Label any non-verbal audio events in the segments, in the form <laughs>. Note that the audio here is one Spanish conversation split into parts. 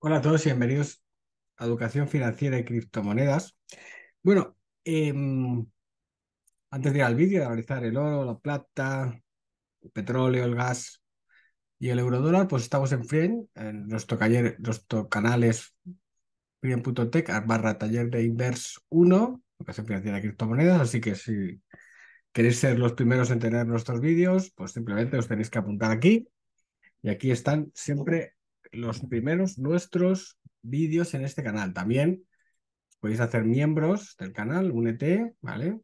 Hola a todos y bienvenidos a Educación Financiera y Criptomonedas. Bueno, em, antes de ir al vídeo, de analizar el oro, la plata, el petróleo, el gas y el euro dólar, pues estamos en friend, en nuestro, taller, nuestro canal es barra taller de inverse 1, Educación Financiera y Criptomonedas, así que si queréis ser los primeros en tener nuestros vídeos, pues simplemente os tenéis que apuntar aquí. Y aquí están siempre los primeros nuestros vídeos en este canal. También podéis hacer miembros del canal, únete, ¿vale?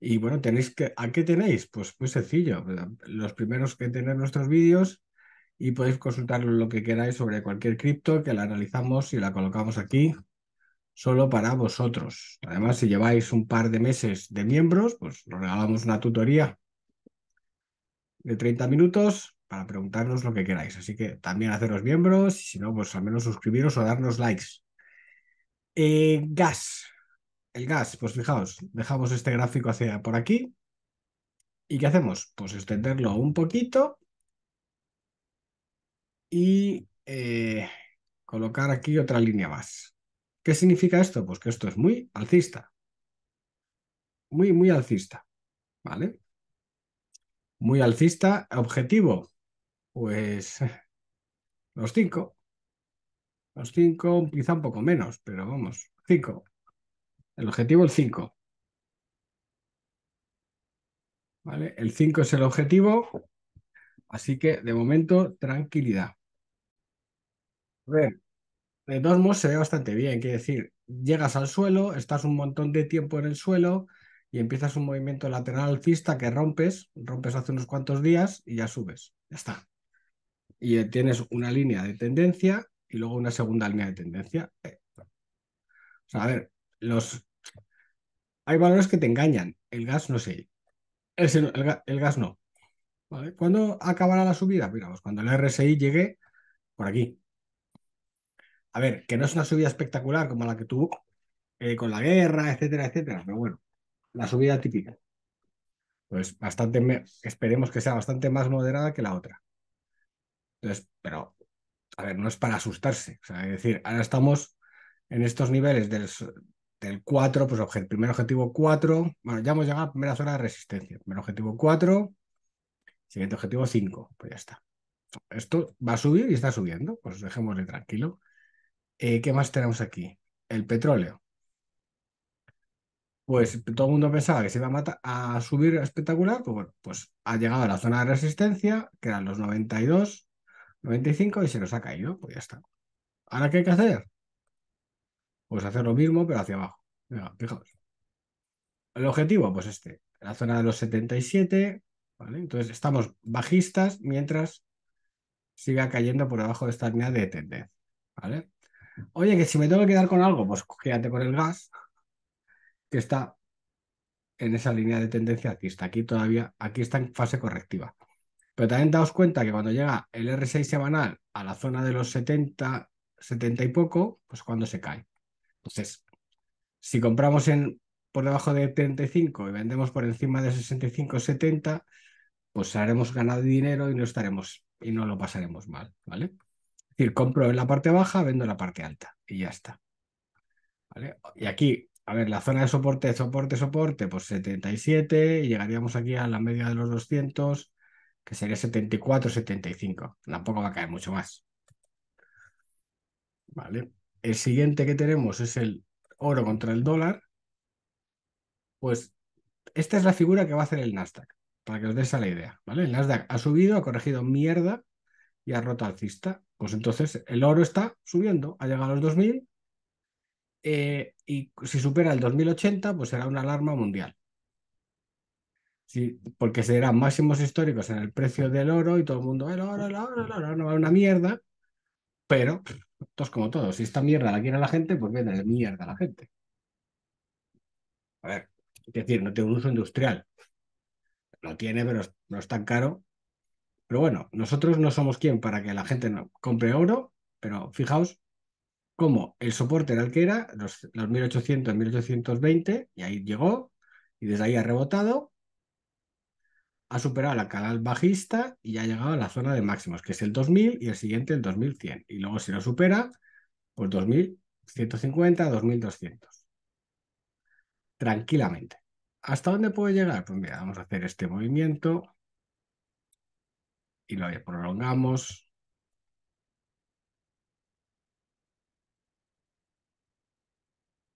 Y bueno, tenéis que, ¿a qué tenéis? Pues muy sencillo, los primeros que tenéis nuestros vídeos y podéis consultar lo que queráis sobre cualquier cripto que la analizamos y la colocamos aquí solo para vosotros. Además, si lleváis un par de meses de miembros, pues nos regalamos una tutoría de 30 minutos para preguntarnos lo que queráis. Así que también haceros miembros, y si no, pues al menos suscribiros o darnos likes. Eh, gas. El gas, pues fijaos, dejamos este gráfico hacia por aquí. ¿Y qué hacemos? Pues extenderlo un poquito y eh, colocar aquí otra línea más. ¿Qué significa esto? Pues que esto es muy alcista. Muy, muy alcista. ¿Vale? Muy alcista. Objetivo, pues <laughs> los cinco. Los cinco, quizá un poco menos, pero vamos, cinco. El objetivo, el cinco. ¿Vale? El cinco es el objetivo, así que de momento, tranquilidad. A ver, de dos modos se ve bastante bien, quiere decir, llegas al suelo, estás un montón de tiempo en el suelo y empiezas un movimiento lateral alcista que rompes, rompes hace unos cuantos días y ya subes. Ya está y tienes una línea de tendencia y luego una segunda línea de tendencia. Eh, o sea, a ver, los... hay valores que te engañan. El gas no sé. El, gas no. ¿Vale? ¿Cuándo acabará la subida? miramos, pues cuando el RSI llegue por aquí. A ver, que no es una subida espectacular como la que tuvo eh, con la guerra, etcétera, etcétera, pero bueno, la subida típica. Pues bastante, esperemos que sea bastante más moderada que la otra pero, a ver, no es para asustarse. es decir, ahora estamos en estos niveles del, 4, pues el primer objetivo 4, bueno, ya hemos llegado a la primera zona de resistencia. Primer objetivo 4, siguiente objetivo 5, pues ya está. Esto va a subir y está subiendo, pues dejémosle tranquilo. Eh, ¿Qué más tenemos aquí? El petróleo. Pues todo el mundo pensaba que se iba a, matar, a subir espectacular, pues pues ha llegado a la zona de resistencia, que eran los 92, 95 y se nos ha caído, pues ya está. ¿Ahora qué hay que hacer? Pues hacer lo mismo, pero hacia abajo. Venga, fijaos. El objetivo, pues este, la zona de los 77, ¿vale? Entonces estamos bajistas mientras siga cayendo por debajo de esta línea de tendencia, ¿vale? Oye, que si me tengo que quedar con algo, pues quédate con el gas, que está en esa línea de tendencia Aquí está Aquí todavía, aquí está en fase correctiva. Pero también daos cuenta que cuando llega el R6 semanal a la zona de los 70, 70 y poco, pues cuando se cae. Entonces, si compramos en, por debajo de 35 y vendemos por encima de 65, 70, pues haremos ganado dinero y no estaremos y no lo pasaremos mal, ¿vale? Es decir, compro en la parte baja, vendo en la parte alta y ya está. ¿Vale? Y aquí, a ver, la zona de soporte, soporte, soporte, pues 77 y llegaríamos aquí a la media de los 200 que sería 74, 75. Tampoco va a caer mucho más. Vale. El siguiente que tenemos es el oro contra el dólar. Pues esta es la figura que va a hacer el Nasdaq, para que os des a la idea. El Nasdaq ha subido, ha corregido mierda y ha roto alcista. Pues entonces el oro está subiendo, ha llegado a los 2000. Eh, y si supera el 2080, pues será una alarma mundial porque se eran máximos históricos en el precio del oro y todo el mundo, el oro, el oro, el oro, no va una mierda. Pero, todos como todos, si esta mierda la quiere la gente, pues vende mierda a la gente. A ver, es decir, no tiene un uso industrial. Lo tiene, pero no es tan caro. Pero bueno, nosotros no somos quien para que la gente no compre oro, pero fijaos cómo el soporte era el que era, los 1800, 1820, y ahí llegó, y desde ahí ha rebotado, ha superado la canal bajista y ha llegado a la zona de máximos, que es el 2000 y el siguiente el 2100. Y luego si lo supera, pues 2150, 2200. Tranquilamente. ¿Hasta dónde puede llegar? Pues mira, vamos a hacer este movimiento y lo prolongamos.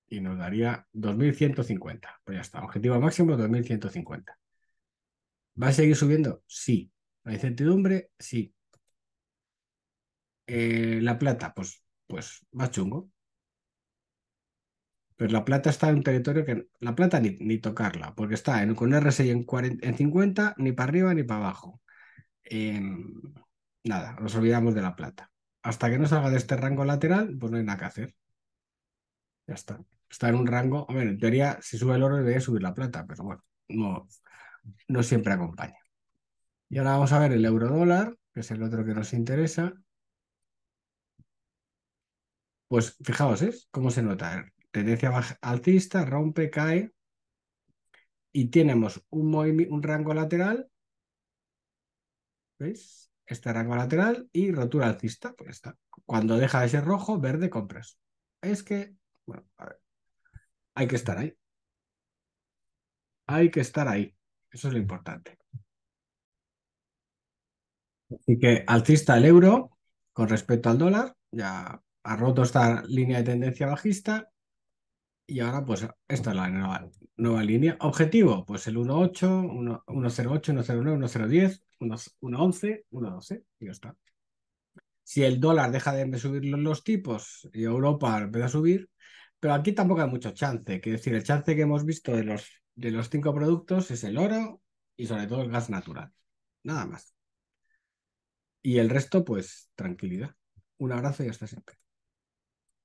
Y nos daría 2150. Pues ya está, objetivo máximo 2150. ¿Va a seguir subiendo? Sí. ¿La incertidumbre? Sí. Eh, la plata, pues, pues más chungo. Pero la plata está en un territorio que... La plata ni, tocarla, porque está en, con RSI en, 40, en 50, ni para arriba ni para abajo. Em, nada, nos olvidamos de la plata. Hasta que no salga de este rango lateral, pues no hay nada que hacer. Ya está. Está en un rango... ver, en teoría, si sube el oro, debería subir la plata, pero bueno, no, no siempre acompaña. Y ahora vamos a ver el euro dólar, que es el otro que nos interesa. Pues fijaos, ¿eh? ¿Cómo se nota? Tendencia alcista, rompe, cae y tenemos un, un rango lateral. ¿Veis? Este rango lateral y rotura alcista. Pues está. Cuando deja de ser rojo, verde, compras. Es que, bueno, a ver, hay que estar ahí. Hay que estar ahí. Eso es lo importante. Así que alcista el euro con respecto al dólar, ya ha roto esta línea de tendencia bajista y ahora pues esta es la nueva, línea. Objetivo, pues el 1.8, 1.08, 1.09, 1.010, 1.11, 1.12 y ya está. Si el dólar deja de subir los tipos y Europa empieza a subir, pero aquí tampoco hay mucho chance. Quiero decir, el chance que hemos visto de los, de los cinco productos es el oro y sobre todo el gas natural. Nada más. Y el resto, pues tranquilidad. Un abrazo y hasta siempre.